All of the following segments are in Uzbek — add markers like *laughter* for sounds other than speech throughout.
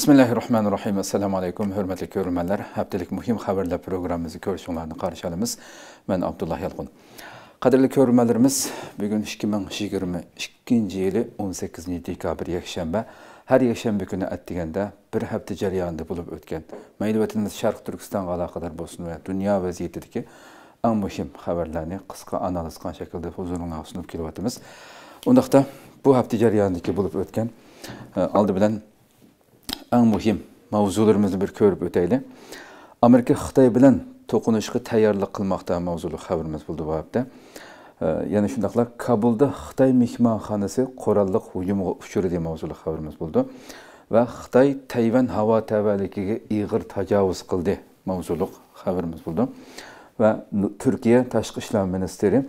Bismillahirrahmanirrahim. Assalamu alaykum, hörmətli görürmənlər. Həftəlik mühim xəbərlər proqramımızı görüşünlərini qarşılamız. Mən Abdullah Yalqın. Qadirli görürmələrimiz, bu gün 2022-ci ili 18-ci dekabr yekşənbə hər yekşənbə günü ətdigəndə bir həftə cəryanında bulub ötgən. Məyli vətənimiz Şərq Türkistanla əlaqədar olsun və dünya vəziyyətindəki ən mühim xəbərlərini qısqa analiz qan şəkildə huzurunuza sunub kilvatımız. Ondaqda bu həftə cəryanındakı bulub ötgən aldı bilən eng muhim mavzularimizni bir ko'rib o'taylik amerika xitoy bilan to'qinishga tayyorlik qilmoqda mavzuli xabarimiz bo'ldi bu hafta yana shundoqla kabulda xitoy mehmonxonasi qurolliq hujumga uchradi mavzuli xabarimiz bo'ldi va xitoy tayvan havo tavalikiga ig'ir tajovuz qildi mavzuli xabarimiz bo'ldi va turkiya tashqi ishlar ministri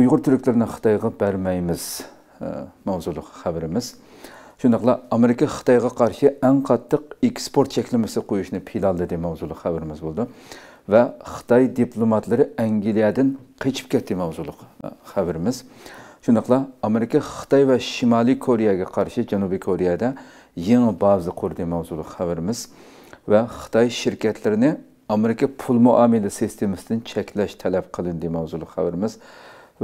uyg'ur turklarini xitoyga bermaymiz mavzuli xabarimiz shundoqla amerika xitoyga qarshi eng qattiq eksport cheklamasi qo'yishni pilaldi deb mavzuli xabarimiz bo'ldi va xitoy diplomatlari angliyadan qochib ketdi mavzuli xabarimiz shundoqla amerika xitoy va shimoliy koreyaga qarshi janubiy koreyada yangi baza qurdi mavzuli xabarimiz va xitoy shirkatlarini amerika pul muomala sistemasidan cheklash talab qilindi mavzuli xabarimiz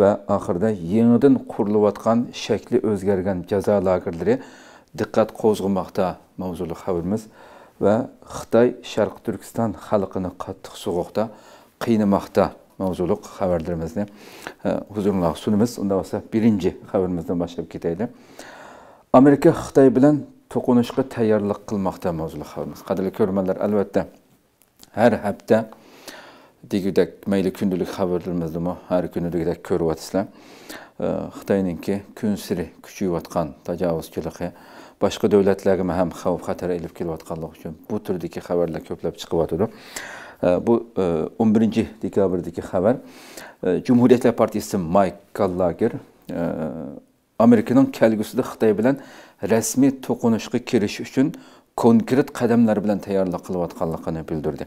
va oxirida yangidan qurilayotgan shakli o'zgargan jazo lagerlari diqqat qo'zg'imoqda mavzuli xabarimiz va xitoy sharq turkiston xalqini qattiq sovuqda qiynamoqda mavzuli xabarlarimizni e, huzuringizga sunamiz unda bo'lsa birinchi xabarimizdan boshlab ketaylik amerika xitoy bilan to'qinishga tayyorlik qilmoqda mavzuli xabarimiz qadrli ko'rmanlar albatta har hafta degudek mayli kundalik xabarlarimizni har kuni degudek ko'ryapsizlar e, xitoyninki kun siri kuchayayotgan tajovuzchiligi başqa dövlətlərimə həm xəvf xətər elib kilvatqanlıq üçün bu türdəki xəbərlər köpləb çıxıb atır. Bu 11-ci dekabrdəki xəbər Cümhuriyyətlər Partiyası Mike Kallager Amerikanın kəlgüsüdə Xitay bilən rəsmi toqunuşqa kiriş üçün konkret qədəmlər bilən təyarlıq qılıbatqanlığını bildirdi.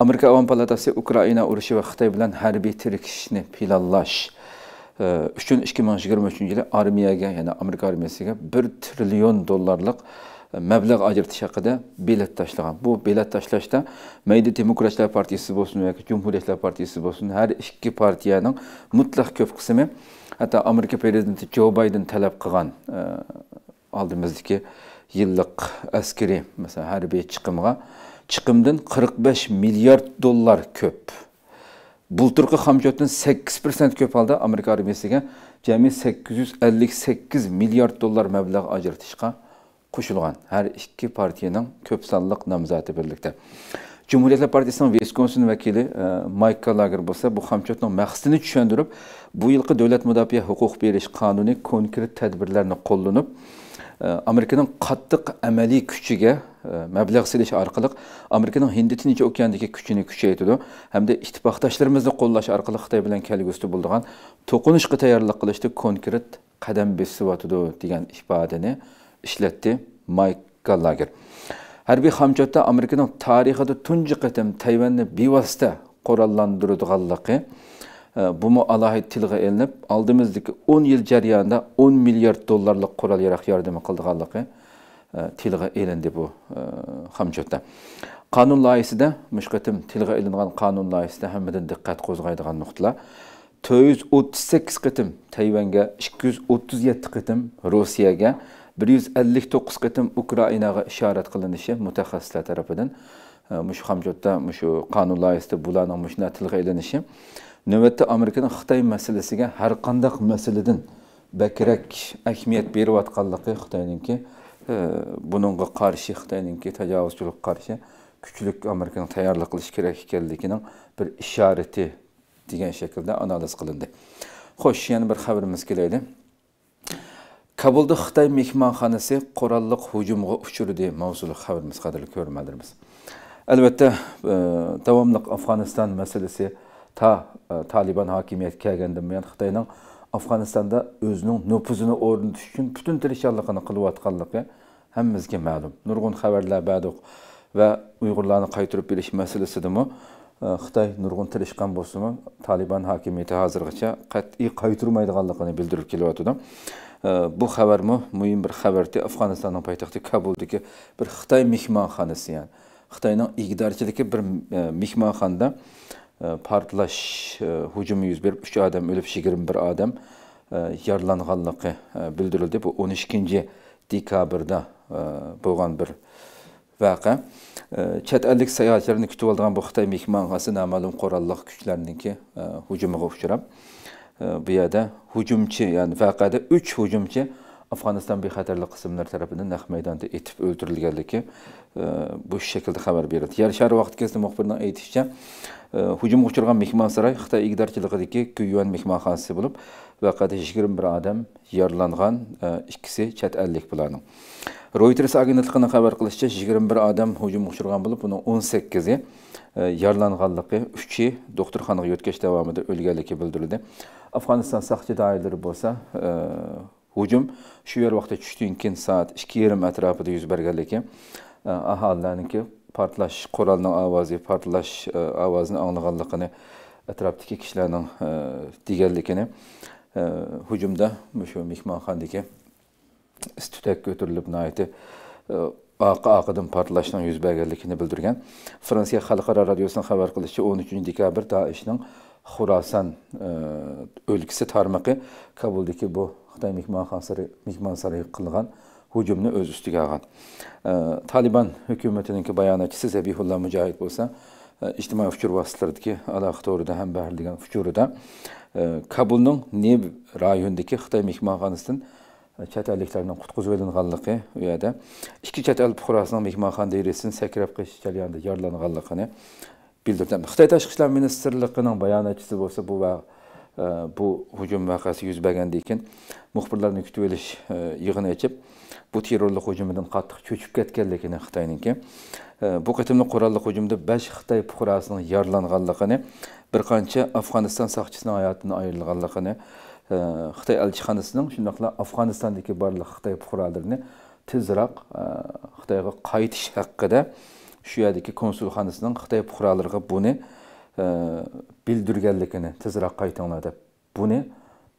Amerika Avam Palatası Ukrayna uruşu və Xitay bilən hərbi tirkişini planlaş uchun ikki ming yigirma uchinchi yili armiyaga ya'ni amerika armiyasiga bir trillion dollarlik e, mablag' ajratish haqida bilet tashlagan bu bilet tashlashda mayda demokratlar partiyasi bo'lsin yoki jumhuriyatlar partiyasi bo'lsin har ikki partiyaning mutlaq ko'p qismi hatto amerika prezidenti jo bayden talab qilgan oldimizdagi yillik askariy masalan harbiy chiqimga chiqimdan qirq besh milliard dollar ko'p bulturqi hamyotdan 8% ko'p holda amerika armiyasiga cemi 858 milyar dolar meblağ acırtışka qo'shilgan Her iki partiyenin ko'p sonliq nomzodi birlikda Cumhuriyetler Partisi'nin Wisconsin vekili e, Michael Mike Gallagher bu hamkotning maqsadini tushuntirib, bu yilgi davlat mudofaa hukuk berish kanuni konkret tadbirlarni qo'llanib, e, Amerikaning qattiq amaliy kuchiga e, məbləğ siliş arqılıq Amerikanın Hinditinçi okeandakı küçünü küçəytidir. Həm də ittifaqdaşlarımızı qollaş arqılıq Xitay bilan kəlgüsü bulduğan toqunuşqa tayarlıq qilishda konkret qadam besivatıdı degan ifadəni işlətdi Mike Gallagher. Hərbi xamçatda Amerikanın tarixində tuncu qətəm Tayvanı bivasitə e, Bu mu alahi tilgə elinib, aldığımızdakı 10 yıl cəryanında 10 milyard dollarlıq qoral yaraq yardımı qıldığanlıqı tilg'a ilindi bu hamjotda qonun loyisida mushqatim tilg'a ilingan qonun loyisida hammadan diqqat qo'zg'aydigan nuqtalar to'rt yuz o'ttiz sakkiz qitim tayvanga ikki yuz o'ttiz yetti qitim rossiyaga bir yuz ellik to'qqiz qitim ukrainaga ishorat qilinishi mutaxassislar tarafidan mush hamjotda mushu qonun loyisida bularni mushuna tilg'a ilinishi navbatda amerikani xitoy masalasiga har qandaq masaladan bakrak ahamiyat berayotganligi xitoyninki buningga qarshi xitoyninki tajovuzchilikqa qarshi kuchlik amerikani tayyorlik qilish kerak ekanligining bir ishorati degan shaklda analiz qilindi xo'sh yana bir xabarimiz kelaydi kabulda xitoy mehmonxonasi qurolliq hujumga uchradi mavzuli xabarimiz qadrli ko'rmadirmiz albatta e, davomli afg'oniston masalasi ta e, taliban hokimiyatga kelgandan buyon xitoyning afg'onistonda o'zining nupuzini o'rnatish uchun butun tirishchonligini qilayotganligi hammamizga ma'lum nurg'un xabarlar badiq va uyg'urlarni qaytarib berish masalasidami e, xitoy nurg'un tirishgan bo'lsimi taliban hokimiyati hozirgacha qat'iy qaytarmaydiganligini bildirib kelyotidi e, bu xabarmi muhim bir xabardi afg'onistonning poytaxti kabuldagi bir xitoy mehmonxonasi ya'ni xitoyning igdorchiligi bir e, mehmonxonada e, Ee, partlash e, hujumi yuz berib uch odam o'lib yigirma bir odam e, yaralanganligi e, bildirildi bu o'n ikkinchi dekabrda bo'lgan bir vaqa chet ellik sayohatchilarni kutib olgan bu xitoy mehmonxonasi noma'lum qurolli kuchlarniki hujumiga uchrab bu yerda hujumchi ya'ni vaqada uch hujumchi afg'oniston bexatarlik qismlar tarafidan naq maydonda etib o'ldirilganligi e, bu shaklda xabar berildi yar shar vaqt gazeti muxbirining aytishicha e, hujumga uchragan mehmonsaroy xitoy igdarchiligidagi guyuan mehmonxonasi bo'lib vaqada yigirma bir odam yaralangan e, ikkisi chet ellik bularning reuters agentligining xabar qilishicha yigirma bir odam hujum uchirgan bo'lib buning o'n sakkizi yaralanganligi uchi doktorxonaga yotkash davomida o'lganligi bildirildi afg'oniston saqchi doirlari bo'lsa hujum shu yer vaqtda tushdan keyin soat ikki yarim atrofida yuz bergan ekan e, aholilarniki portlash qurolning ovozi portlash e, ovozini anglaganligini atrofdagi kishilarning e, deganligini hujumda shu mehmonxonadagi istutak ko'tarilib noiti oqa oqidan portlashning yuz berganligini bildirgan fransiya xalqaro radiosining xabar qilishicha o'n uchinchi dekabr daishning Xurasan e, ölkəsi tarmaqı Kabuldakı bu Xitay mehmanxanasına mehmanxanasına qılğan hücumunu öz üstüge alğan. E, Taliban hökumətininki bayanatçısı Zəbihullah Mücahid bolsa, ijtimoiy uchur vasitalaridagi aloqa to'g'rida hambaharligan uchurida kabulning neb rayonidagi xitoy mehmonxonasidan chet elliklardan qutqizib olinganligi u yerda ikki chet el fuqarosining mehmonxona derisini sakrab qichish jarayonida yaralanganligini bildirdi xitoy tashqi ishlar ministrligining bayonotchisi bo'lsa bu va e, bu hujum vaqasi yuz bergandan keyin muxbirlarni kutib olish e, yig'ini ochib bu terrorlik hujumidan qattiq cho'chib ketganligini Xitoyningki, e, bu qitimli qurolli hujumda besh xitoy fuqarosining yaralanganligini bir qancha afg'oniston soqchisining hayotini ayrilganligini xitoy elchixonasining shundoqla afg'onistondagi barliq xitoy fuqarolarini tezroq xitoyga qaytish haqida shu yerdagi konsulxonasining xitoy fuqarolariga buni e, bildirganligini tezroq qaytinglar deb buni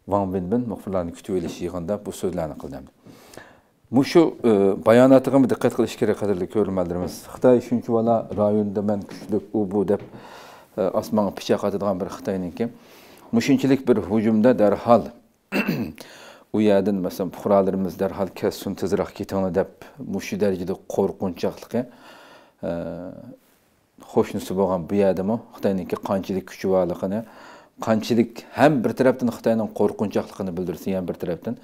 van vinbin muxbirlarni kutib olish yig'inida bu so'zlarni qilgan mushu e, bayonotiga diqqat qilish kerak qadrli ko'rmalarimiz xitoy shuncha bola rayonda man kuchlik u bu deb e, osmonga pichoq otadigan bir xitoyniki bir hujumda darhol *clears throat* darhol tezroq ketinglar deb qo'shnisi bo'lgan bu yerdami xitoyniki qanchalik kuchi borligini qanchalik ham bir tarafdan xitoyning qo'rqinchoqligini bildirsa ham bir tarafdan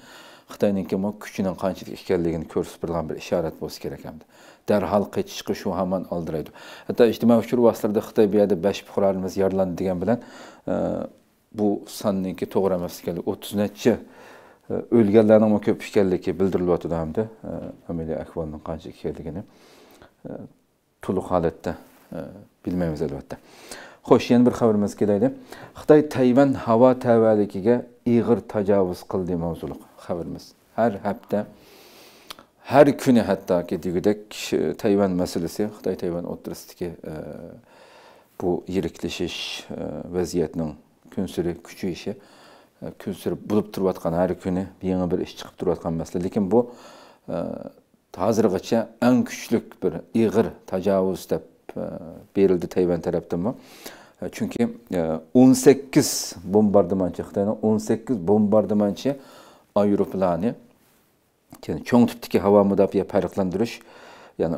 xitoyniki kuchini qanchalik ekanligini ko'rsatib turgan bir ishorat bo'lsa kerak ham darhol qaytishga shu hamon oldiraydi hatto ijtimoiy uchur vositalarida xitoy bu yerda besh fuqarolarimiz yaralandi degan bilan e, bu sonniki to'g'ri emas ekanligi o'ttiz nechi e, o'lganlarning ko'p ekanligi bildirilyotdi hamda e, amaliy ahvolning qancha ekanligini to'liq holatda e, bilmaymiz albatta xo'sh yana bir xabarimiz kelaylik xitoy tayvan havo tavalligiga iyg'ir tajovuz qildi mavzuliq xabarimiz har hafta har kuni hattoki degudek tayvan masalasi xitoy tayvan o'rtasidagi e, bu yiriklashish e, vaziyatning kun sari kuchayishi kun bo'lib turayotgan har kuni бір bir ish chiqib turayotgan lekin Hazır hazırgacha en küçük bir iyg'ir tajovuz deb e, berildi tayvan tarafdanmi mı? E, çünkü 18 e, bombardıman çıktı, 18 sakkiz bombardimonchi aeroplani yani cho'ng tipdagi havo mudofaa farqlantirish ya'ni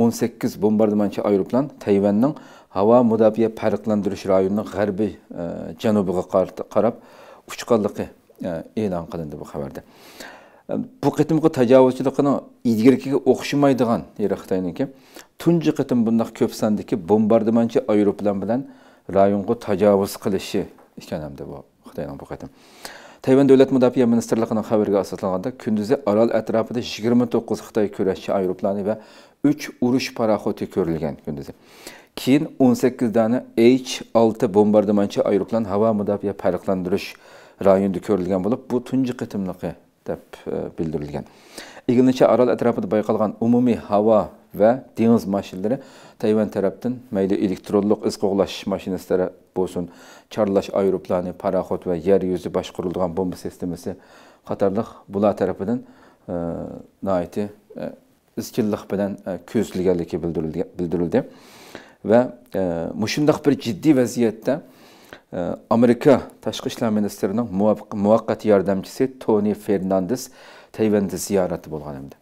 o'n sakkiz bombardimonchi aeroplan tayvanning havo mudofaa farqlantirish rayonining g'arbiy janubiga qarab uchqanligi e'lon qilindi bu haberde. bu qitimqi tajovuzchilikini ilgirkiga o'xshamaydigan deydi xitoyniki tunji qitim bundoq ko'p sondagi bombardimonchi aeroplan bilan rayonga tajovuz qilishi ekan hamda bu xitoyni bu qitim tayvan davlat mudofaa ministrligining xabariga asoslanganda kunduzi orol atrofida yigirma to'qqiz xitoy kurashchi aeroplani va uch urush paraxoti ko'rilgan kunduzi keyin o'n sakkiztani h olti bombardimonchi aeroplan havo mudofaa farqlantirish rayonida ko'rilgan bo'lib bu tunji qitimliqi deb e, bildirilgan igilnicha orol atrofida bayqalgan umumiy havo va dengiz mashinalari tayvan tarafdan mayli elektronliq iz qo'g'lash mashinasi bo'lsin charlash aeroplani paraxod va yer yuzi boshqarilgan bomba sistemasi qatorliq bular tarafidan e, noiti e, izchillik bilan ko'zlaganligi bildirildi va mushundoq bir jiddiy vaziyatda Ee, Amerika Tashqi ishlar ministrining muvaqqat yordamchisi Toni Fernandes Tayvanda ziyorati bo'lgan edi.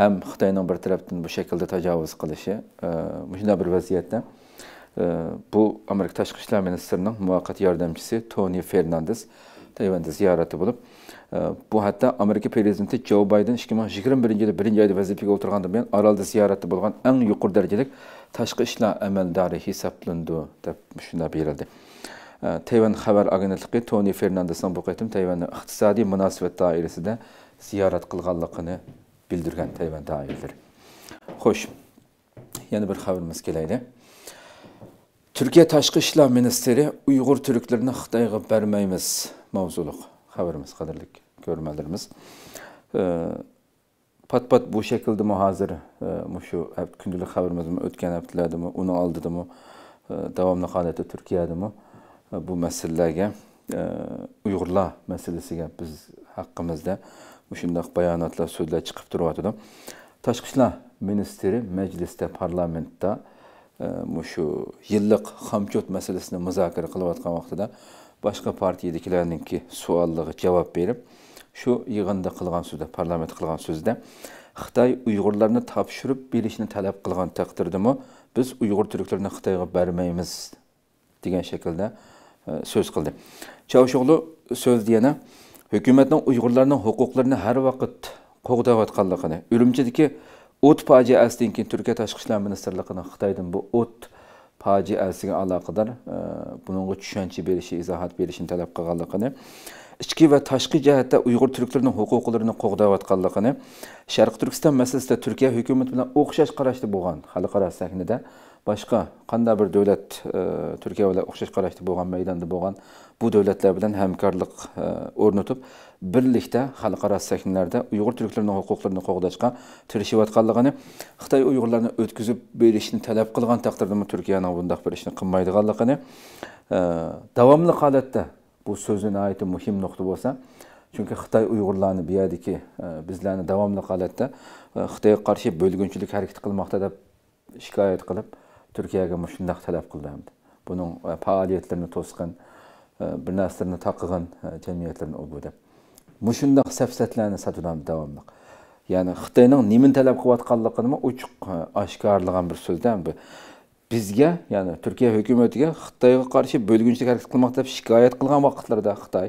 Ham Xitoyning bir tarafdan bu shaklda tajovuz qilishi, shunday bir vaziyatda e, bu Amerika Tashqi ishlar ministrining muvaqqat yordamchisi Toni Fernandes Tayvanda ziyorati bo'lib, e, bu hatta Amerika prezidenti Joe Biden 2021 birinci 1-oyda vazifaga o'tirgandan buyon orolda ziyoratda bo'lgan eng yuqori darajalik tashqi ishlar amaldori hisoblandi deb bir berildi. tayvan xabar agentligi toni fernandesni bu qatim tayvanni iqtisodiy munosabat doirasida ziyorat qilganligini bildirgan tayvan doiralari xo'sh yana bir xabarimiz kelaydi turkiya tashqi ishlar ministri uyg'ur turklarini xitoyga bermaymiz mavzuliq xabarimiz qadrli ko'rmalarimiz pat pat bu shaklda hozir shu kundalik xabarimiz o'tgan haftalardami uni oldidami davomli holatda Turkiyadimi? bu masalalarga e, uyg'urlar masalasiga biz haqqimizda shundoq bayonotlar so'zlar chiqib turyotidi tashqi ishlar ministri majlisda parlamentda e, shu yillik hamchot masalasini muzokara qilayotgan vaqtida boshqa partiyadagilarninki savollarga javob berib shu yig'inda qilgan so'zda parlament qilgan so'zda xitoy uyg'urlarni topshirib berishni talab qilgan taqdirdami biz uyg'ur turklarini xitoyga bermaymiz degan shaklda kıldı. E, Çavuşoğlu söz diyene, hükümetin hukumatning hukuklarını her vakit vaqt qo'g'dayotganligini ürümçedeki o't paci elsinkin Türkiye tashqi ishlar Hıhtay'dan xitoydan bu o't fojiasiga aloqador e, bunga tushuncha berishi izohat berishini talab qilganligini ichki va tashqi jihatda uyg'ur turklarini huquqlarini Şarkı Türkistan meselesi masalasida Türkiye hukumati bilan o'xshash qarashda bo'lgan xalqaro sahnede, boshqa qanday bir davlat e, turkiya bilan o'xshash qarashda bo'lgan maydonda bo'lgan bu davlatlar bilan hamkorlik e, o'rnatib birlikda xalqaro sahnalarda uyg'ur turklarini huquqlarini qo'g'dashga tirishayotganligini xitoy uyg'urlarni o'tkazib berishni talab qilgan taqdirda turkiyani bundoq bir ishni qilmaydiganligini e, davomli holatda bu so'zi nihoyatda muhim nuqta bo'lsa chunki xitoy uyg'urlarni bu yerdagi bizlarni davomli holatda xitoyga qarshi bo'lgunchilik harakat qilmoqda deb shikoyat qilib turkiyaga shundoq talab qilindi buning e, faoliyatlarini to'sqin e, bir narsalarni taqig'in jamiyatlarni u bu deb mushundoq safsatlarni satudan davomli ya'ni xitoyning nimani talab qilayotganligini ochiq oshkorlagan bir so'zda bu bizga ya'ni turkiya hukumatiga xitoyga qarshi bo'lgunchilik harakat qilmoqda deb shikoyat qilgan vaqtlarda xitoy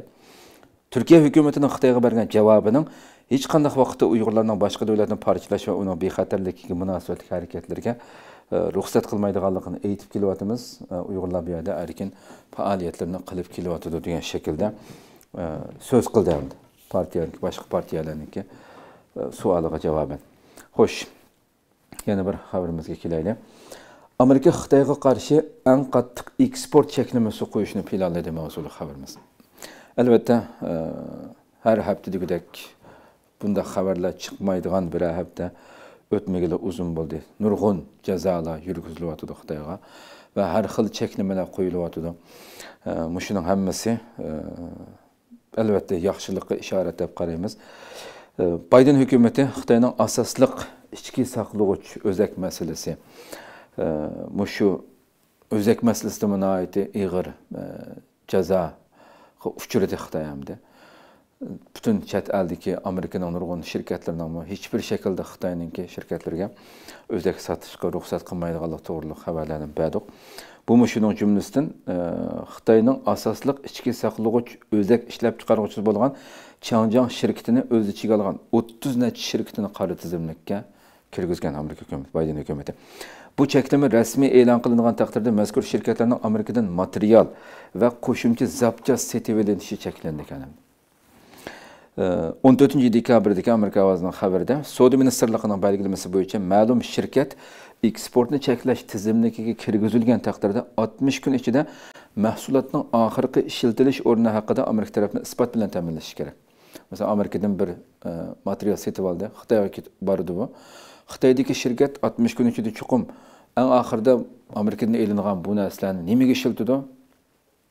turkiya hukumatining xitoyga bergan javobining hech qanday vaqtda uyg'urlarning boshqa davlatni parchalash va uning bexatarligiga munosabatli harakatlarga ruxsat qilmaydiganligini aytib kelyapmiz uyg'urlar bu yerda erkin faoliyatlarni qilib kelyotidi degan shaklda so'z qildi endi partiyaniki boshqa partiyalarniki savoliga javoban xo'sh yana bir xabarimizga kelaylik amerika xitoyga qarshi eng qattiq eksport cheklamasi qo'yishni planladi mavzuli xabarimiz albatta har hafta degudek bunda xabarlar chiqmaydigan bir hafta ötmegili uzun boldi. Nurgun cezala yürgüzlü atıdı Xtayga. Ve her xil çeknimeler koyulu atıdı. E, ee, muşunun hemmesi e, elbette yaxşılıkı işaret edip karayımız. E, ee, Biden hükümeti Xtay'nın asaslık içki saklığıç özek meselesi. E, muşu özek meselesi de münaiti iğir e, ceza uçurdu Xtay'ımdı. butun chet eldagi amerikaning nurg'un shirkatlarini hech bir shaklda xitoyninki shirkatlarga o'zak sotishga ruxsat qilmaydiganlik to'g'riliq xabarlarni berdik bu shuning jumlasidan e, xitoyning asosliq ichki saqlag'uch o'zak ishlab chiqaruvchisi bo'lgan changjang shirkatini o'z ichiga olgan o'ttiz necha shirkatini qora tizimlikka kirgizgan amerika hukumati bayden hukumati bu cheklama rasmiy e'lon qilingan taqdirda mazkur shirkatlarning amerikadan material va qo'shimcha zapchast sotib ilinishi cheklanadi Э, o'n to'rtinchi dekabrda amerika ovozining xabarida savdo ministrligining belgilamasi bo'yicha ma'lum shirkat eksportni cheklash tizimligiga kirgizilgan taqdirda 60 kun ichida mahsulotning oxirgi ishiltilish o'rni haqida amerika tarafini isbot bilan ta'minlashi kerak masalan amerikadan bir e, material sotib oldi xitoyga ketib bordi bu xitoydagi shirkat 60 kun ichida chuqum eng oxirida amerikadan ilingan bu narsalarni nimaga ishiltidi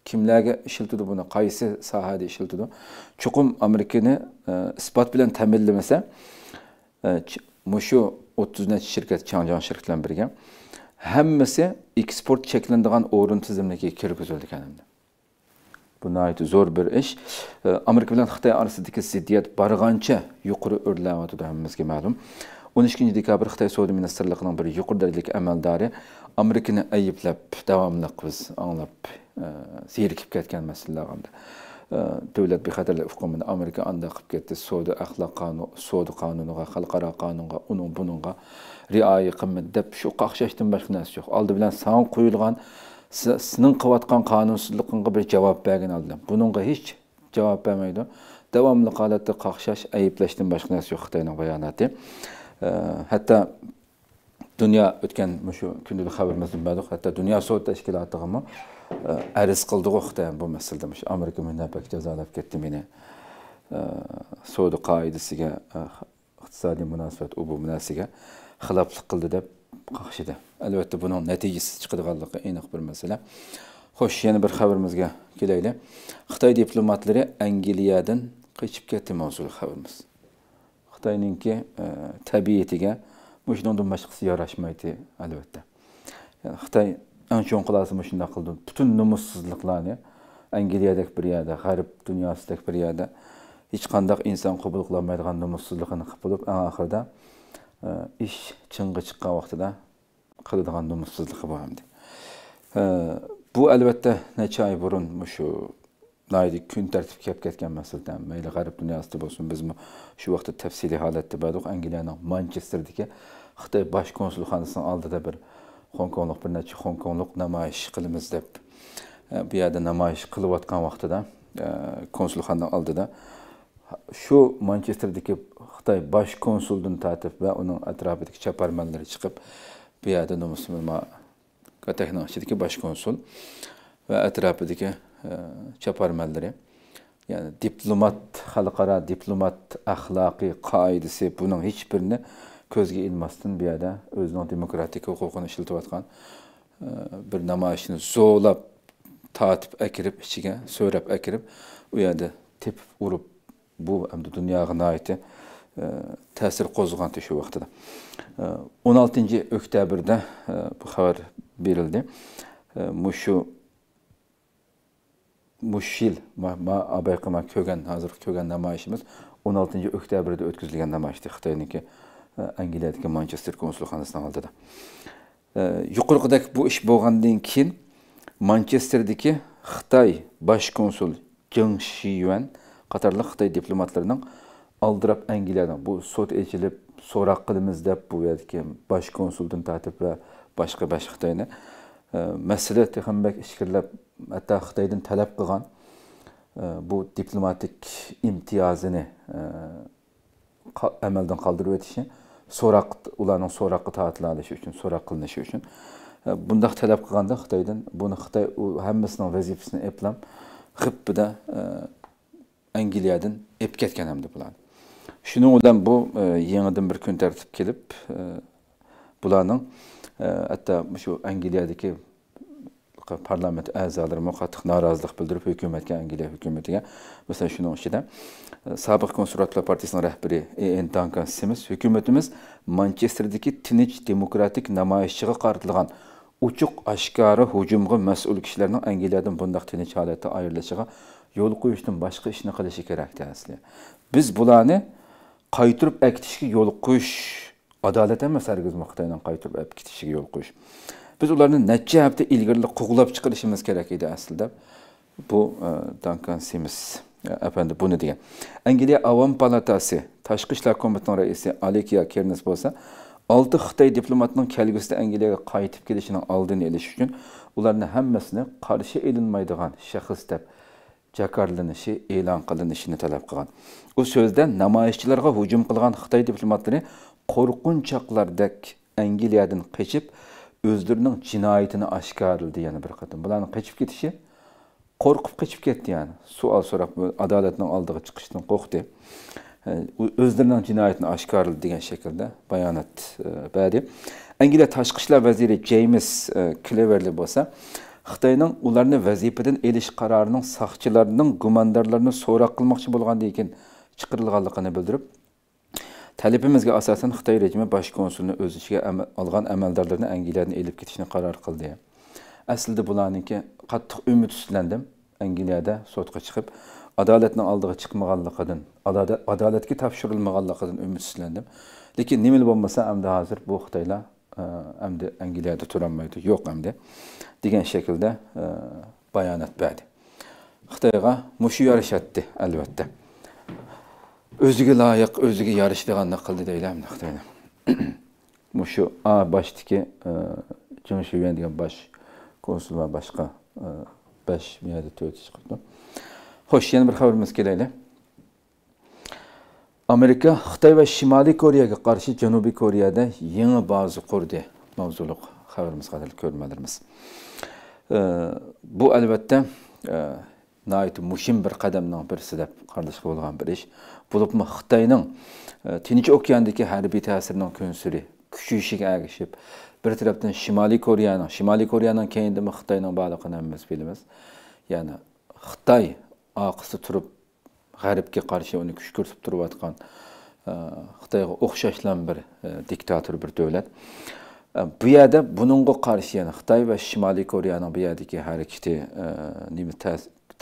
kimlarga ishiltadi buni qaysi sohada ishiltadi chuqum amerikani e, isbot bilan ta'minlamasa shu o'ttiz necha shirkat chanjon shirkat bilan e, birga hammasi eksport cheklanadigan o'rin kirli kirgizilgan kendimde. bu nihoyatda zo'r bir iş. E, amerika bilan xitoy orasidagi ziddiyat borgancha yuqori o'rlayotidi hammamizga ma'lum o'n ikkinchi dekabr xitoy savdo ministrligining bir yuqori darajali amaldori Amerikanı ayıbləb, davamlıq biz anlab, seyirkib kətkən məsələlərində. E, Dövlət Bixətərlər Üfqumunda Amerika anda qıb getdi, Soğudu əxlaq qanunu, Soğudu qanunuğa, xalqara qanunğa, onun bununğa riayı qımmət dəb, şu qaxşəşdən başqa nəsə yox. Aldı bilən sağın qoyulğan, sinin qıvatqan qanunsuzluqınqa bir cavab bəgin aldı. Bununqa heç cavab bəməkdir. Davamlı qalətdə qaxşəş, əyibləşdən başqa nəsə yox Xitayının bayanatı. E, Hətta dunyo o'tgan shu kundalik xabarimizni bildik hatto dunyo savdo tashkiloti ham e, ariz qildiku xitoy bu masalada shu amerika munapak jazolab ketdi meni e, savdo qoidasiga e, iqtisodiy munosabat narsaga xiloflik qildi deb qaqshidi albatta buni natijasi chiqadiganligi aniq bir masala xo'sh yana bir xabarimizga kelaylik xitoy diplomatlari angliyadan qochib ketdi mavzuli xabarimiz xitoyninki tabiatiga e, ошондон башкасы ярашмайт албетте кытай ошон кыласын ушундай кылды бүтүн номуссуздуклар э англиядак бир жерде гарип дүйнөсүндөк бир жерде эч кандак инсан кабыл кыла албайдыган номуссуздугун кылып болуп аң акырда иш чыңгы чыккан убактыда кылыдыган номуссуздугу болгон бу албетте нече ай бурун ушу naydi kun tartib kelib ketgan masalan mayli g'arb dunyosida bo'lsin bizmi shu vaqtda tafsiliy holatda bordiq angliyaning manchesterdagi xitoy bosh konsulxonasini oldida bir xong bir necha xong namoyish qilamiz deb e, bu yerda namoyish qilayotgan vaqtida e, konsulxona oldida shu manchesterdagi xitoy bosh konsuldan tortib va uning atrofidagi chaparmanlar chiqib bu yerda musulmon kotakni ichidagi bosh konsul va atrofidagi chaparmanlari ee, ya'ni diplomat xalqaro diplomat axloqiy qoidasi buning hech birini ko'zga ilmasdan bu yerda o'zining demokratik huquqini ishlatayotgan bir namoyishni zo'rlab tatib akirib ichiga so'rab akirib u yerda tepib urib bu endi dunyoga noiti e, ta'sir qo'zg'anti shu vaqtida e, o'n oltinchi oktyabrda e, bu xabar berildi mushu Muşil ABKM kögən, hazır kögən namayışımız 16-cı oktyabrda ötküzülgən namayışdır Xitayınki e, Angliyadakı Manchester konsulxanasının aldıda. E, Yuqurqıdak bu iş boğandan keyin Manchesterdeki Xitay baş konsul Jiang Shiyuan qatarlıq Xitay diplomatlarının aldırab Angliyadan bu sot eçilib so'roq qilamiz deb bu yerdagi bosh konsuldan tortib va boshqa boshqa xitoyni e, masala texambak ishkirlab hatto xitoydan talep qilgan e, bu diplomatik imtiyazını e, emelden imtiyozini amaldan qoldirib o'tishi so'roq ularning so'roqqa toatlanishi uchun so'roq qilinishi uchun e, bundoq talab qilganda xitoydan buni xitoy u vazifesini eplam, eplab g'ippida angliyadan ep ketgan hamda bularni shuning bilan bu yangidan bir kun tartib kelib bularning hatto shu angliyadagi qilib parlament a'zolari qattiq norozilik bildirib hukumatga angliya hukumatiga masalan shuning ichida e, sobiq konservativlar partiyasining rahbari en dankan simis hukumatimiz manchesterdagi tinch demokratik namoyishchiga qaratilgan uchuq oshkora hujumga mas'ul kishilarni angliyadan bundoq tinch holatda ayrilishiga yo'l qo'yishdan başka ishni qilishi kerak asli biz bularni qaytirib akitishga yo'l qo'yish adolat emas hargiz xitoydan qaytirib akitishga yo'l qo'yish biz ularni necha hafta ilgari qo'g'lab chiqarishimiz kerak edi aslida bu e, dankan simis efendi buni degan angliya avom palatasi tashqi ishlar qo'mitasining raisi alikiya kernes bo'lsa olti xitoy diplomatining kelgusida angliyaga qaytib kelishining oldini olish uchun ularni hammasini qarshi ilinmaydigan shaxs deb jakarlanishi talep qilinishini O qilgan u so'zda namoyishchilarga hujum qilgan xitoy diplomatlari qo'rqinchoqlardek angliyadan qochib o'zlarining jinoyatini oshkorildi yana bir qatim bularni qochib ketishi qo'rqib qochib ketdi ya'ni savol so'rab adolatning oldiga chiqishdan qo'rqdi o'zlarining jinoyatini oshkorildi degan shaklda bayonot e, berdi angliya tashqi ishlar vaziri jeyms kleverli e, bo'lsa xitoyning ularni vazifadan elish qarorining soqchilarining gumondorlarini so'roq qilmoqchi bo'lgandan keyin chiqarilganligini bildirib Tələbimizə əsasən Xitay rejimi baş konsulunu öz işinə əməl, alğan əməldarlarını əngillərini elib getişini qərar qıldı. Əslində bunlarınki qattiq ümid üstləndim. Əngiliyədə sotqa çıxıb adalətin aldığı çıxmağanlığından, adalətə tapşırılmağanlığından ümid üstləndim. Lakin nimil olmasa əmdə hazır bu Xitayla əmdə Əngiliyədə turanmaydı. Yox əmdə deyilən şəkildə ə, bayanat bədi. Xitayğa müşü yarışatdı əlbəttə. özüge layık, özüge yarıştığanda kıldı deylem naqtayna. *clears throat* Bu şu A baştaki e, Cumhuriyet Güven degen baş konsul ve başka e, baş miyade tövbe çıkarttı. Hoş yeni bir haberimiz geleyle. Amerika, Xitay ve Şimali Koreya'ya karşı Cənubi Koreyada yeni bazı kurdu Mavzuluk haberimiz kadar görmelerimiz. Ee, bu elbette e, nait muhim bir kademden birisi de kardeşlik olan bir iş bo'libmi xitoyning e, tinch okeandagi harbiy ta'sirining kunsiri kuchayishiga ergishib bir tarafdan shimoliy koreyaning shimoliy koreyaning keyindimi xitoyning borligini hammamiz bilimiz, ya'ni xitoy oqisi turib g'arbga qarshi uni kuch ko'rsatib turayotgan xitoyga e, o'xshashlan bir e, diktator bir davlat bu yerda bunun qarshi ya'ni xitoy ve Şimali koreyaning bu yerdagi harakati nima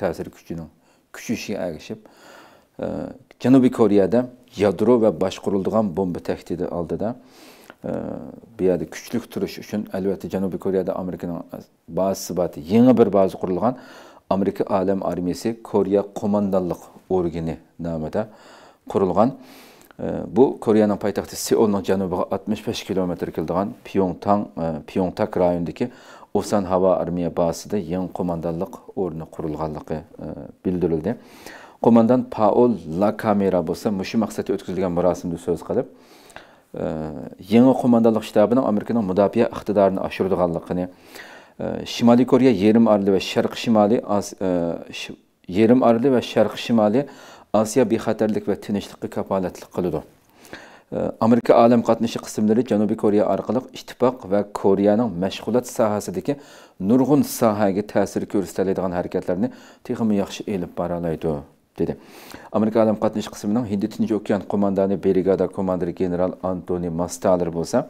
ta'sir kuchini kuchayishiga ergishib ee, janubiy Koreyada yadro va boshquriladigan bomba tahdidi oldida e, bu yerda kuchlik turish uchun albatta janubiy koreyada amerikaning e, bazı bati yangi bir bazı qurilgan amerika olam armiyasi koreya qo'mondonlik organi nomida qurilgan e, bu koreyaning poytaxti seulning janubiga 65 kilometr keladigan pyongtang pyongtak rayonidagi osan havo armiya bazasida yangi qo'mondonlik o'rni qurilganligi bildirildi Komandan paul la kamera bo'lsa mushu maqsadda o'tkazilgan marosimda so'z qilib e, yangi qo'mondonlik shtabining amerikaning mudofaa iqtidorini oshiradiganligini e, shimoliy koreya yarim orli va sharqi shimoliy e, yarim orli va sharqi shimoliy osiyo bexatarlik va tinchlikqa kafolatlik qiladi amerika olam qatnashi qismlari janubiy koreya orqali ittifoq va koreyaning mashg'ulot sohasidagi nurg'un sohaga ta'sir ko'rsatadigan harakatlarni texmi yaxshi elib bora dedi. Amerika Alam Qatnaş qismining Hind Tinch okean qo'mondoni brigada komandiri general Anthony Mastaler bo'lsa,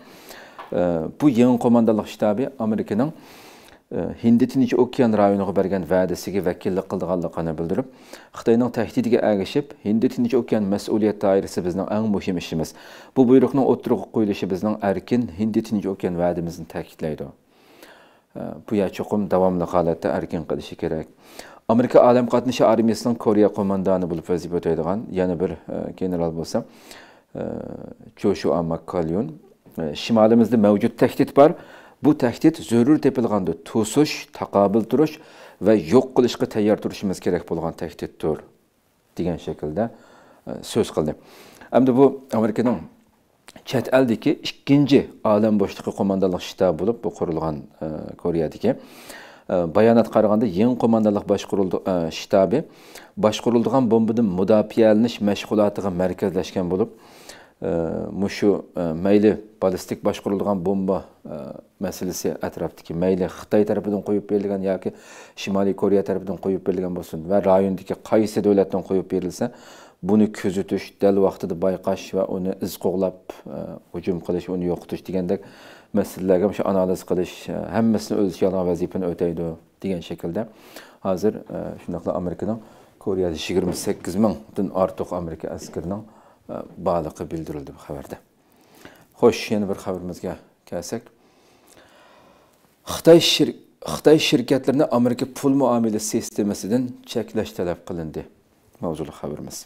e, bu yangi qo'mondonlik shtabi Amerikaning e, Hind Tinch okean rayoniga bergan va'dasiga vakillik qilganligini bildirib, Xitoyning tahdidiga ergashib, Hind Tinch okean mas'uliyat doirasi bizden en muhim ishimiz. Bu buyruqning o'ttirg'i qo'yilishi bizden erkin Hind Tinch okean va'dimizni ta'kidlaydi. E, bu ya cho'qim devamlı holatda erkin qilishi kerak Amerika Alem Qatnaşı Armiyasının Koreya qo'mondoni bulup vazifa o'taydigan yana bir e, general bo'lsa, Joshu e, Amakalyon e, Şimalimizde mevcut tehdit var. Bu tahdid zarur tepilganda to'sish, taqobil turish va yo'q qilishga tayyor turishimiz kerak bo'lgan tahdiddir degan söz so'z qildi. Endi bu Amerikanın chet eldagi ikkinchi olam bo'shliqi qo'mondonlik shtabi bo'lib bu qurilgan Koreyadagi Э, баянат караганда ең командалық башкарылды э, штабы башқұрылдыған бомбадан мудафияланыш мәшғулатыға мәркәзләшкән болып э, мушу мәйлі балистик башқұрылдыған бомба мәселесі әтраптыки мәйлі Қытай тарапыдан қойып берілген яки Шимали Корея тарапыдан қойып берілген болсын ва райондагы қайсы дәүләттен қойып берілсе бұны көзітіш, дәл уақытыда байқаш вә оны із қоғлап ұжым қылыш оны жоқтыш дегендік, məsələlərə həmişə analiz qiliş, e, həmməsini özü yalan vəzifəni ödəydi deyən şəkildə hazır e, şunaqla Amerikanın Koreyada 28 mindən artıq Amerika əskərinin e, bağlığı bildirildi bu xəbərdə. Xoş, yeni bir xəbərimizə gəlsək. Xitay şir Xitay şirkətlərinə Amerika pul müamilə sistemisindən çəkləş tələb qılındı. Mövzulu xəbərimiz.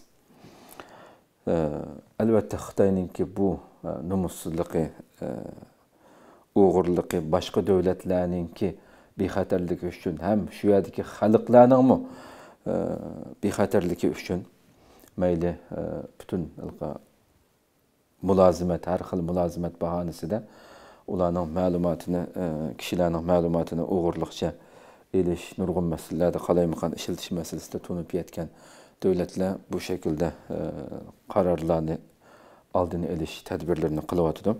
Əlbəttə Xitayınınki bu nümussuzluğu Uğurluğu başka devletlerinin ki bir uyg'urligi boshqa davlatlarninki bexatarligi uchun ham shu yerdagi xalqlarningmi e, bexatarligi uchun mayli e, butun mulozimat har xil mulozimat bahonasida ularning ma'lumotini e, kishilarning malumatını uğurlukça elish nurg'un masalalarda qalaymaqan ishiltish masalasida to'nib yetgan davlatlar bu shaklda qarorlarni oldini olish tadbirlarini qilyotidi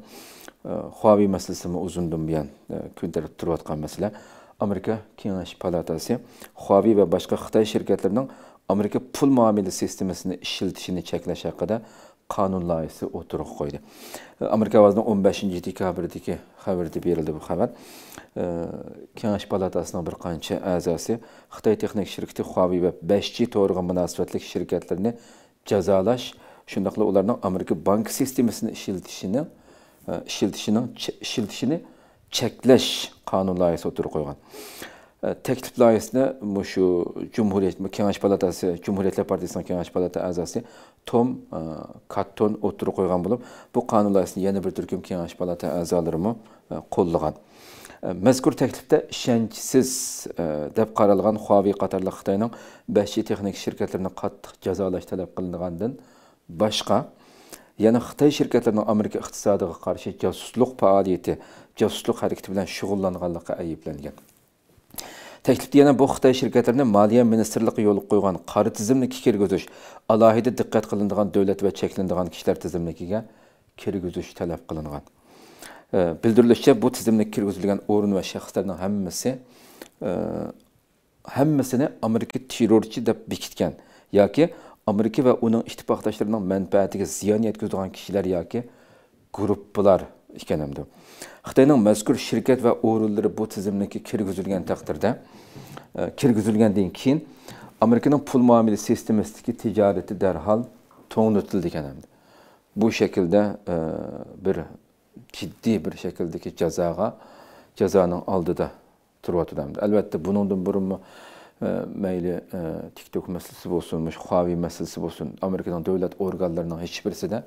huaviy masalasi man uzundan buyon e, ko'tarib turayotgan masala amerika kengash palatasi huaviy va boshqa xitoy shirkatlarining amerika pul muomala sistemasini ishiltishini cheklash haqida qonun loyihasi o'tirib qo'ydi e, amerika ovozini o'n beshinchi dekabrdagi xabarda berildi bu xabar e, kengash palatasining bir qancha a'zosi xitoy texnik shirkati huaviy va besh g to'rga munosabatli shirkatlarni jazolash shundoqla ularning amerika bank sistemasini ishiltishini işiltişinin e, işiltişini çekleş kanun layihasi o'tirib qo'ygan e, taklif loyihasini shu jumhuriyat kengash palatasi jumhuriyatlar partiyasini kengash palata a'zosi tom e, katton o'tirib qo'ygan bo'lib bu qonun loyihasini yeni bir turkum kengash palata a'zolarimi qo'llagan mazkur taklifda ishonchsiz deb qaralgan huaviy qatorli xitoyning baxshi texnik shirkatlarini qattiq jazolash talab başka. boshqa Yəni Xitay şirkətlərinin Amerika iqtisadına qarşı casusluq fəaliyyəti, casusluq hərəkəti ilə şüğullanğanlığı ayıblənilgan. Təklifdə yenə bu Xitay şirkətlərinə Maliyyə Ministerliyi yolu qoyğan qara tizimli kirgiziş, alohida diqqət qılınğan dövlət və çəkilinğan kişilər tizimligiga kirgiziş tələb qılınğan. E, bildirilishçe bu tizimlik kirgizilgan o'rin va shaxslarning hammasi e, hammasini Amerika terrorchi deb bekitgan yoki Amerika ve onun ittifakdaşlarının menfaatine ziyan yetkizdiğin kişiler ya ki gruplar iken hem de. Xitayning mazkur shirkat va o'rinlari bu tizimlikka kirgizilgan taqdirda e, deyin ki Amerika'nın pul muomala sistemasidagi ticareti derhal to'ngnitildi ekan bu şekilde bir ciddi bir şekildeki cezanın aldı da jazoning oldida turyotdi hamda albatta bundan burunmi mayli e, tiktok masalasi bo'lsin huavi masalasi bo'lsin amerikadan davlat organlarining hech birisida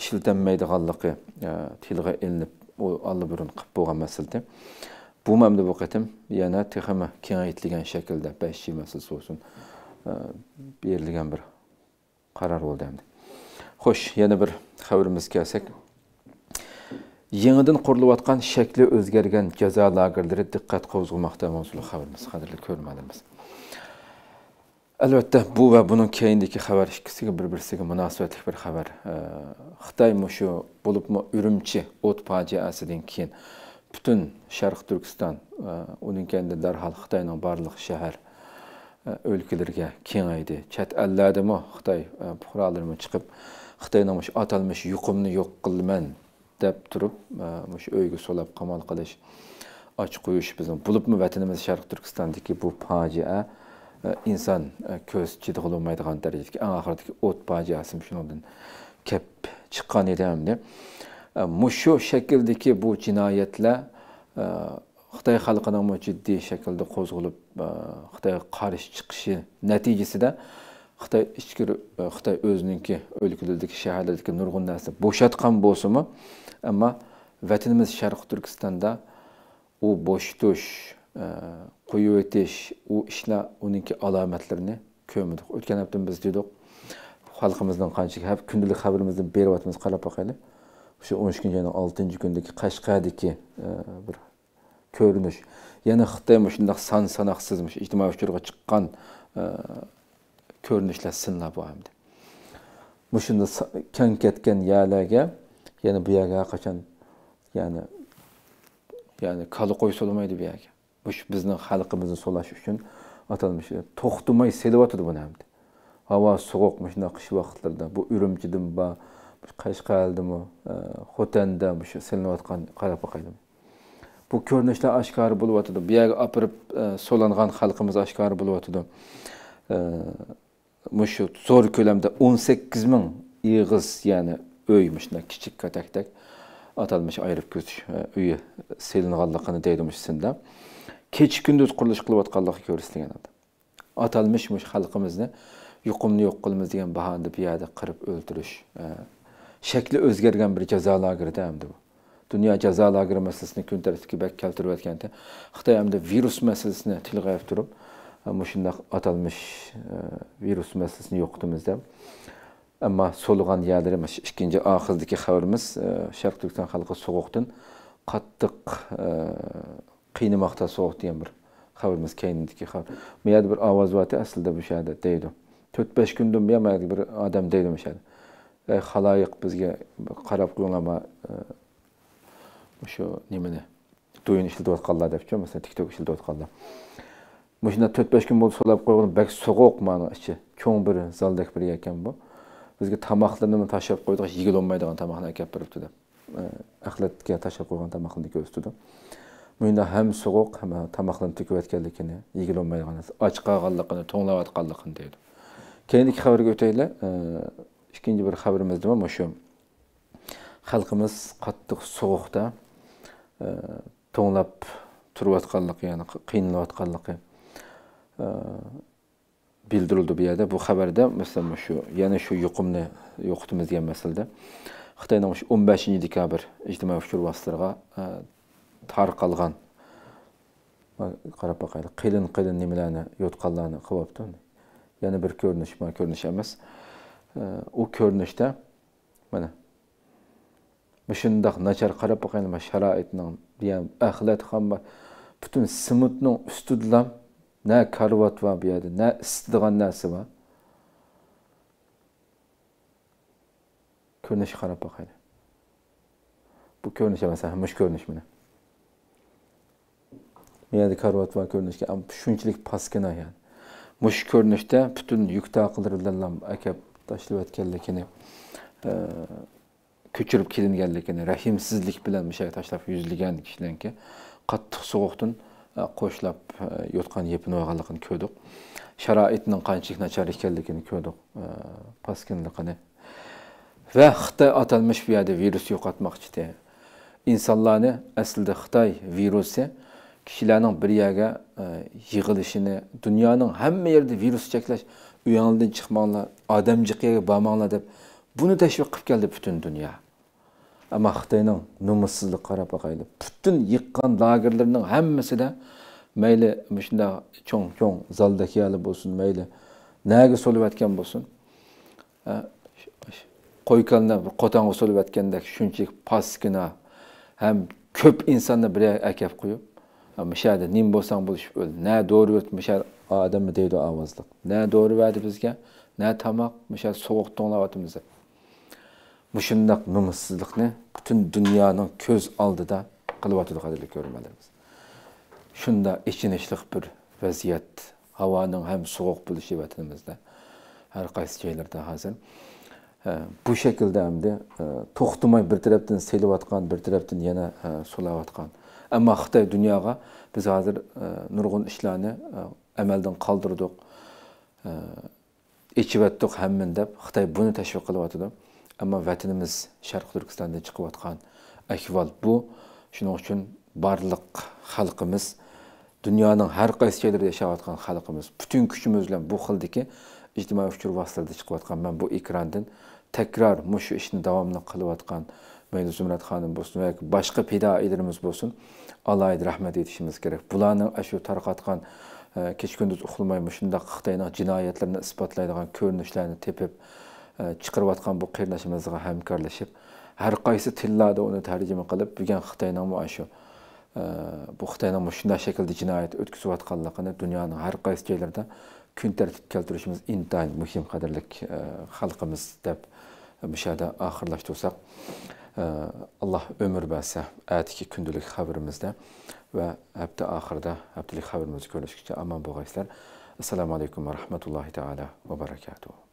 ishlatilmaydiganligi e, tilga ilinib u allaburun qilib bo'lgan masalada bu mamda bu qatim yana texama kengaytirilgan shaklda besh yil masalasi bo'lsin e, berilgan bir qaror bo'ldi endi xo'sh yana bir xabarimizga kelsak yangidan qurilayotgan shakli o'zgargan jazo lagerlari diqqat qo'zg'amoqda mavzuli xabarimiz qadrli ko'rmalarimiz albatta bu va buni keyindagi xabar ikkisiga bir birisiga munosabatli bir xabar xitoy shu bo'libmi urumchi o't fojiasidan keyin butun sharq turkiston e, undan keyin darhol xitoyning barliq shahar e, o'lkalarga kengaydi chet ellardami xitoy e, fuqarolari chiqib xitoyning shu atalmish yuqumni yo'q qilman deb turib shu o'yga so'lab qamal qilish och qo'yish bizni bo'libmi vatanimiz sharq turkistondagi bu fojia insan э, э, көз киди кылынбайдыган дәрежеге аң ахырдагы от пажиясы шундан кеп чыккан иде эмне э, мушу шекилдеги бу жинаятлар Xitay xalqının mı ciddi şəkildə qozğulub Xitaya qarşı çıxışı nəticəsində Xitay içki Xitay özününki ölkələrindəki şəhərlərdəki nurgun nəsə boşatqan bolsunmu, amma vətənimiz Şərq Türkistanda o boşduş qo'yib o'tish u ishlar uniki alomatlarini ko'rmadik o'tgan hafta biz dedik xalqimizdan qanchalik haf kundalik xabarimizni beryapmiz qarab boqaylik o'sha o'n uch kun yana oltinchi kundagi qashqadagi e, bir ko'rinish yana xitoy shundoq san sanoqsiz ijtimoiy uchurga chiqqan e, ko'rinishlar sinlar bu mushunda kan ketgan yalarga yana bu yerga qachon ya'ni ya'ni kali qo'y so'lamaydi bu yerga ush bizim halkımızın solash uchun atalmish to'xtamay selyotdi bu hamda Hava sovuq mana qish bu ürümcidim, ba qashqardimi xotanda shu selinayotgan qarab boqaydim bu ko'rinishlar oshkora bo'lyotidi bu yerga olib borib so'langan xalqimiz oshkora bo'lyotidi mushu zo'r ko'lamda o'n sakkiz ming yig'iz ya'ni uy mushuna kichik katakdak atalmish ayirib kutish uyi e, selinganligini deydi senda kechi kunduz qurilish qilayotganligini ko'rsatgan edi atalmish mush xalqimizni yuqumni yo'q qilamiz degan bahonada piyoda qirib o'ldirish e, shakli o'zgargan bir jazo lagerida hamdi bu dunyo jazo lageri masalasini kun tartibga keltirayotganda xitoy hamda virus masalasini tilga olib turib e, shundoq atalmish e, virus masalasini yo'qitamiz deb ammo so'lg'an yerlari mana shu ikkinchi oxirdagi xabarimiz sharq turkiston xalqi sovuqdan qattiq qiynamoqda sovuq degan bir xabarimiz keyingi xabar miyada bir bir ovozvati aslida bo'shadi deydi to'rt besh kundan buyon bir odam deydi o'shadi ey haloyiq bizga qarab qo'yinglar o'sha e, nimani to'yini ishlatayotganlar debchi masalan tiktok ishlatayotganlar mana to'rt besh kun bo'ldi so'lab qo'ygan bak sovuq mana ichi cho'ng bir zaldak bir ekan bu bizga nima tashlab qo'ydi yegilolmaydigan tomoqni olib kelib beribdi deb axlatga tashlab qo'ygan tomoqlarni ko'rsatdi bunda ham sovuq ham tomoqlarni to'kayotganligini yegilolmaydigan och qolganligini to'nglayotganligini deydi keyingi xabarga o'taylik ikkinchi bir xabarimiz nima mana shu xalqimiz qattiq sovuqda to'nglab turayotganligi ya'ni qiynalayotganligi bildirildi bu yerda bu xabarda masalan shu yana shu yuqumni yo'qitimiz degan masalada xitoyning shu o'n beshinchi dekabr ijtimoiy fikr тарқалған қарап бақайлы қиын қиын немелерні ұйытқанларны қылып алыпты яғни бір көрініш мына көрініш емес ол көрініште міне мұшындақ начар қарап бақайлы мына шараитның дем әхлет хамма бүтін сымытның үстіділам нә карват ва бұяды нә істідіған нәрсе ва көрініш қарап бақайлы bu görünüşe mesela, hoş görünüş mü ne? miyada va ko'rinishga shunchalik pastgina ya'ni mush ko'rinishda butun yuk taqildirlardan akab tashlayotganligini e, ko'chirib kelinganligini rahimsizlik bilan musha tashlab yuzlagan kishilarga qattiq sovuqdan e, qo'shlab e, yotgan yepinolganligini ko'rdik sharoitning qanchalik nachar ekanligini ko'rdik pastkinligini va xitoy atalmish bu yerda virus yo'qotmoqchi edi insonlarni aslida xitoy virusi kishilarning bir yerga e, yig'ilishini dunyoning hamma yerida virus cheklash u yonidan chiqmanglar odam yerga bormanglar deb buni tashviq qilib keldi butun dunyo ammo xitoyning nomussizlik qarab boqaylik butun yiqqan lagerlarning hammasida mayli shunday cho'ng cho'ng zaldakiyali bo'lsin mayli naga so'layotgan bo'lsin e, bir qo'tonga so'layotgandek shunchalik pastgina ham ko'p insonni bir akab qo'yib mishada nim bo'lsang bo'lish o'ldi na do'rivert mishar odammi deydi ovozliq na do'riverdi bizga na tomoq mishar sovuq to'nglayotimiz deb mushundoq nomussizlikni butun dunyoning ko'z oldida qilyotdi qadrli ko'rmalarimiz shunda ichinishliq bir vaziyat havoning ham sovuq bo'lishi vatanimizda har qaysi joylarda hozir bu shaklda de to'xtamay bir tarafdan selayotgan bir tarafdan yana e, sulayotgan ammo xitoy dunyoga biz hozir e, nurg'un ishlarni e, amaldan qoldirdik e, ichiyotdik hammin deb xitoy buni tashviq qilyotidi ammo vatanimiz sharq turkistondan chiqayotgan ahvol bu shuning uchun barliq xalqimiz dunyoning har qaysi joylarida yashayotgan xalqimiz butun kuchimiz bilan bu xildagi ijtimoiy uchur vositalarida chiqayotgan man bu ekrandan takror mushu ishni davomli qilayotgan Meyli Zümrət xanım olsun və başka başqa pidailirimiz olsun, Allah rəhmət etişimiz gərək. Bularını aşıb tarqatqan e, keçkündüz uxulmaymış, şunda Xitayının cinayətlərini isbatlaydığan görünüşlərini tepib e, çıxırıb atqan bu qırnaşımızğa həmkarlaşıb hər qaysı tillarda onu tərcümə qılıb bugün Xitayının məşu e, bu Xitayının şunda şəkildə cinayət ötküzüb atqanlığını dünyanın hər qaysı yerlərində kun tərtib keltirishimiz intayin muhim qadrlik xalqimiz deb müşahada oxirlashtirsak Allah ömür bəsə ətiki kündülük xəbrimizdə və həftə axırda həftəlik xəbrimizi görüşdükcə aman boğayslar. Assalamu alaykum və rahmetullahi taala və bərəkətuhu.